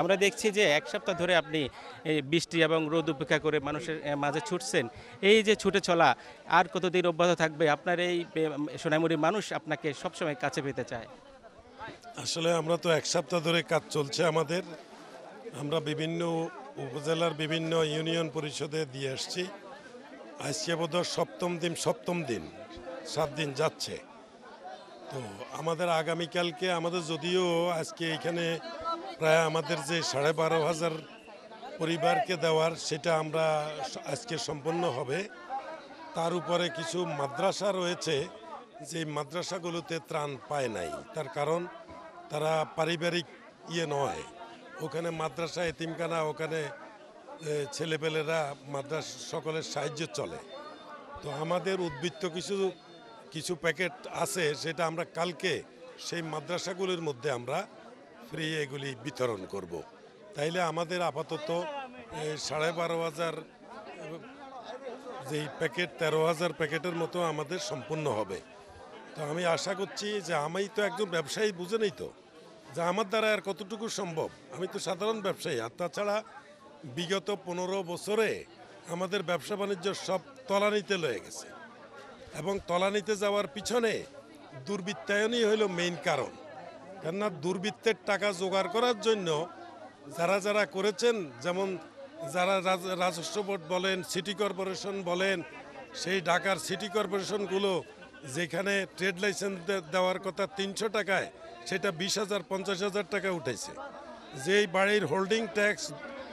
আমরা দেখছি যে এক সপ্তাহ ধরে আপনি বৃষ্টি এবং রোদ উপেক্ষা করে মানুষের মাঝে ছুটছেন এই যে ছুটে চলা আর কতদিন অব্যাহত থাকবে আপনার এই সোনামুড়ির মানুষ আপনাকে সবসময় কাছে পেতে চায় আসলে আমরা তো এক সপ্তাহ ধরে কাজ চলছে আমাদের আমরা বিভিন্ন উপজেলার বিভিন্ন ইউনিয়ন পরিষদে দিয়ে আসছি আজকে বোধ সপ্তম দিন সপ্তম দিন সাত দিন যাচ্ছে তো আমাদের আগামীকালকে আমাদের যদিও আজকে এখানে প্রায় আমাদের যে সাড়ে বারো হাজার পরিবারকে দেওয়ার সেটা আমরা আজকে সম্পন্ন হবে তার উপরে কিছু মাদ্রাসা রয়েছে যে মাদ্রাসাগুলোতে ত্রাণ পায় নাই তার কারণ তারা পারিবারিক ইয়ে নয় ওখানে মাদ্রাসা এতিমখানা ওখানে ছেলেপেলেরা মাদ্রাসা সকলের সাহায্য চলে তো আমাদের উদ্বৃত্ত কিছু কিছু প্যাকেট আছে সেটা আমরা কালকে সেই মাদ্রাসাগুলির মধ্যে আমরা ফ্রি এগুলি বিতরণ করব। তাইলে আমাদের আপাতত সাড়ে বারো হাজার যেই প্যাকেট তেরো হাজার প্যাকেটের মতো আমাদের সম্পূর্ণ হবে তো আমি আশা করছি যে আমি তো একজন ব্যবসায়ী বুঝে নেই তো যে আমার দ্বারা আর কতটুকু সম্ভব আমি তো সাধারণ ব্যবসায়ী আর তাছাড়া বিগত পনেরো বছরে আমাদের ব্যবসা বাণিজ্য সব তলানিতে লয়ে গেছে এবং তলানিতে যাওয়ার পিছনে দুর্বৃত্তায়নই হইল মেইন কারণ কেননা দুর্বৃত্তের টাকা জোগাড় করার জন্য যারা যারা করেছেন যেমন যারা রাজস্ব বোর্ড বলেন সিটি কর্পোরেশন বলেন সেই ঢাকার সিটি কর্পোরেশনগুলো যেখানে ট্রেড লাইসেন্স দেওয়ার কথা তিনশো টাকায় সেটা বিশ হাজার পঞ্চাশ হাজার টাকা উঠেছে যেই বাড়ির হোল্ডিং ট্যাক্স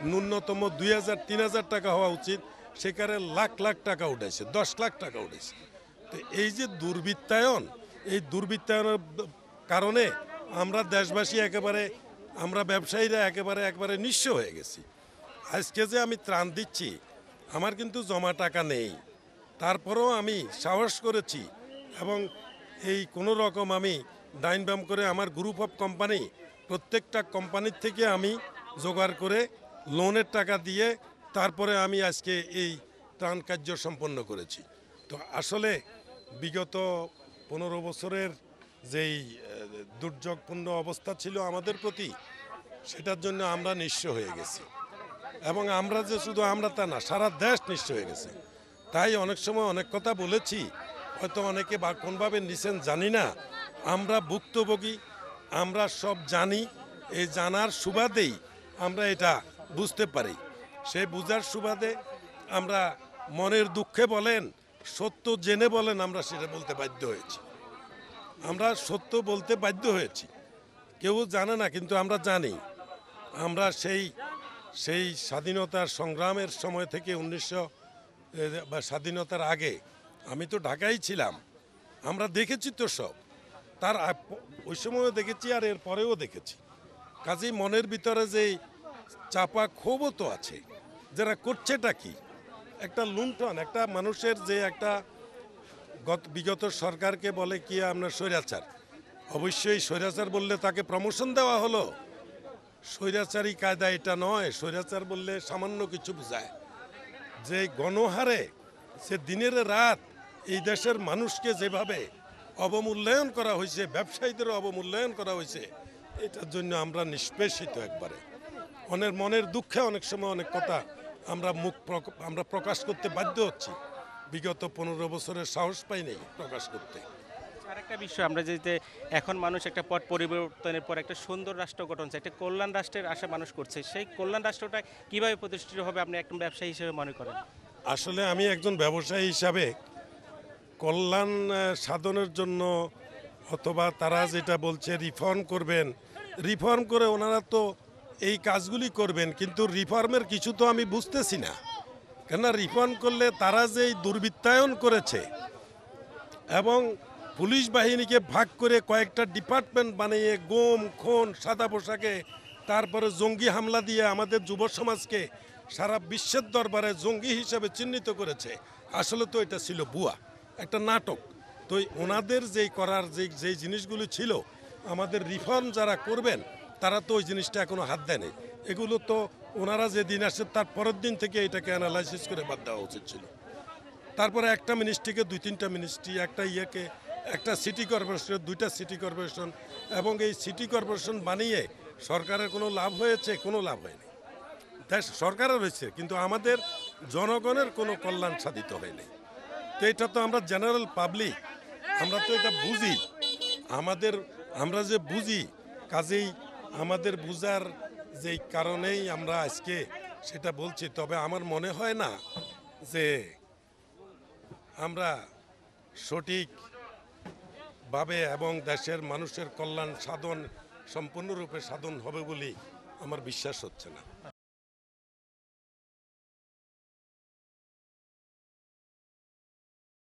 ন্যূনতম দুই হাজার তিন হাজার টাকা হওয়া উচিত সেখানে লাখ লাখ টাকা উঠেছে দশ লাখ টাকা উঠেছে তো এই যে দুর্বৃত্তায়ন এই দুর্বৃত্তায়নের কারণে আমরা দেশবাসী একেবারে আমরা ব্যবসায়ীরা একেবারে একবারে নিঃস্ব হয়ে গেছি আজকে যে আমি ত্রাণ দিচ্ছি আমার কিন্তু জমা টাকা নেই তারপরেও আমি সাহস করেছি এবং এই কোনো রকম আমি ডাইন ব্যাম করে আমার গ্রুপ অফ কোম্পানি প্রত্যেকটা কোম্পানির থেকে আমি জোগাড় করে লোনের টাকা দিয়ে তারপরে আমি আজকে এই ত্রাণ কার্য সম্পন্ন করেছি তো আসলে বিগত পনেরো বছরের যেই দুর্যোগপূর্ণ অবস্থা ছিল আমাদের প্রতি সেটার জন্য আমরা নিঃস্ব হয়ে গেছি এবং আমরা যে শুধু আমরা তা না সারা দেশ নিঃস্ব হয়ে গেছে তাই অনেক সময় অনেক কথা বলেছি হয়তো অনেকে বা কোনভাবে নিছেন জানি না আমরা ভুক্তভোগী আমরা সব জানি এই জানার সুবাদেই আমরা এটা বুঝতে পারি সেই বুঝার সুবাদে আমরা মনের দুঃখে বলেন সত্য জেনে বলেন আমরা সেটা বলতে বাধ্য হয়েছি আমরা সত্য বলতে বাধ্য হয়েছি কেউ জানে না কিন্তু আমরা জানি আমরা সেই সেই স্বাধীনতার সংগ্রামের সময় থেকে উনিশশো বা স্বাধীনতার আগে আমি তো ঢাকায় ছিলাম আমরা দেখেছি তো সব তার ওই সময়ও দেখেছি আর এর পরেও দেখেছি কাজেই মনের ভিতরে যে চাপা ক্ষোভও তো আছে যারা করছেটা কি একটা লুণ্ঠন একটা মানুষের যে একটা গত বিগত সরকারকে বলে কি আপনার স্বৈরাচার অবশ্যই স্বৈরাচার বললে তাকে প্রমোশন দেওয়া হলো স্বৈরাচারী কায়দা এটা নয় স্বৈরাচার বললে সামান্য কিছু বোঝায় যে গণহারে সে দিনের রাত এই দেশের মানুষকে যেভাবে অবমূল্যায়ন করা হয়েছে ব্যবসায়ীদেরও অবমূল্যায়ন করা হয়েছে এটার জন্য আমরা নিষ্পেষিত একবারে অনেক মনের দুঃখে অনেক সময় অনেক কথা আমরা মুখ আমরা প্রকাশ করতে বাধ্য হচ্ছি বিগত পনেরো বছরের সাহস পাই প্রকাশ করতে আরেকটা বিষয় আমরা যেতে এখন মানুষ একটা পট পরিবর্তনের পর একটা সুন্দর রাষ্ট্র গঠন চায় একটা কল্যাণ রাষ্ট্রের আশা মানুষ করছে সেই কল্যাণ রাষ্ট্রটা কিভাবে প্রতিষ্ঠিত হবে আপনি একজন ব্যবসায়ী হিসেবে মনে করেন আসলে আমি একজন ব্যবসায়ী হিসাবে কল্যাণ সাধনের জন্য অথবা তারা যেটা বলছে রিফর্ম করবেন রিফর্ম করে ওনারা তো এই কাজগুলি করবেন কিন্তু রিফর্মের কিছু তো আমি বুঝতেছি না কেননা রিফান্ড করলে তারা যেই দুর্বৃত্তায়ন করেছে এবং পুলিশ বাহিনীকে ভাগ করে কয়েকটা ডিপার্টমেন্ট বানিয়ে গোম খুন সাদা পোশাকে তারপরে জঙ্গি হামলা দিয়ে আমাদের যুব সমাজকে সারা বিশ্বের দরবারে জঙ্গি হিসেবে চিহ্নিত করেছে আসলে তো এটা ছিল বুয়া একটা নাটক তো ওনাদের যেই করার যে যেই জিনিসগুলি ছিল আমাদের রিফর্ম যারা করবেন তারা তো ওই জিনিসটা এখনো হাত দেয়নি এগুলো তো ওনারা যেদিন আসছে তার পরের দিন থেকে এটাকে অ্যানালাইসিস করে বাদ দেওয়া উচিত ছিল তারপরে একটা মিনিস্ট্রিকে দুই তিনটা মিনিস্ট্রি একটা ইয়েকে একটা সিটি কর্পোরেশনের দুইটা সিটি কর্পোরেশন এবং এই সিটি কর্পোরেশন বানিয়ে সরকারের কোনো লাভ হয়েছে কোনো লাভ হয়নি দেশ সরকারের হয়েছে কিন্তু আমাদের জনগণের কোনো কল্যাণ সাধিত হয়নি তো এটা তো আমরা জেনারেল পাবলিক আমরা তো এটা বুঝি আমাদের আমরা যে বুঝি কাজেই আমাদের বুঝার যেই কারণেই আমরা আজকে সেটা বলছি তবে আমার মনে হয় না যে আমরা সঠিক ভাবে এবং দেশের মানুষের কল্যাণ সাধন সম্পূর্ণরূপে সাধন হবে বলে আমার বিশ্বাস হচ্ছে না